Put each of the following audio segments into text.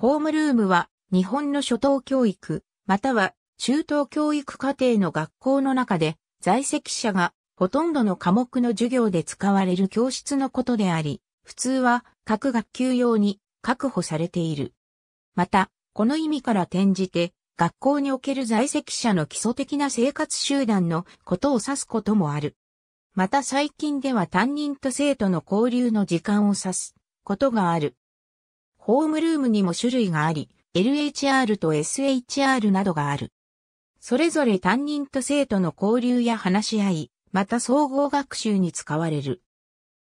ホームルームは日本の初等教育、または中等教育課程の学校の中で在籍者がほとんどの科目の授業で使われる教室のことであり、普通は各学級用に確保されている。また、この意味から転じて、学校における在籍者の基礎的な生活集団のことを指すこともある。また最近では担任と生徒の交流の時間を指すことがある。ホームルームにも種類があり、LHR と SHR などがある。それぞれ担任と生徒の交流や話し合い、また総合学習に使われる。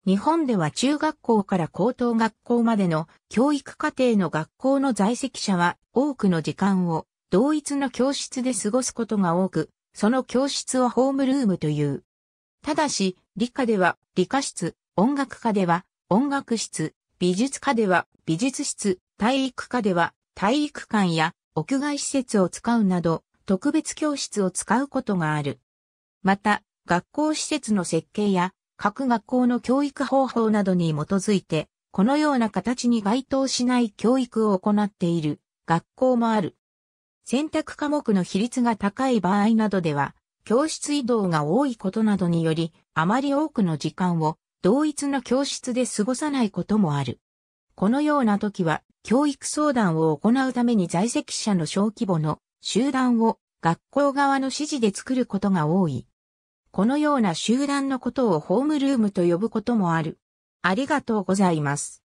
日本では中学校から高等学校までの教育課程の学校の在籍者は多くの時間を同一の教室で過ごすことが多く、その教室をホームルームという。ただし、理科では理科室、音楽科では音楽室、美術科では美術室、体育科では体育館や屋外施設を使うなど特別教室を使うことがある。また、学校施設の設計や各学校の教育方法などに基づいて、このような形に該当しない教育を行っている学校もある。選択科目の比率が高い場合などでは、教室移動が多いことなどにより、あまり多くの時間を同一の教室で過ごさないこともある。このような時は、教育相談を行うために在籍者の小規模の集団を学校側の指示で作ることが多い。このような集団のことをホームルームと呼ぶこともある。ありがとうございます。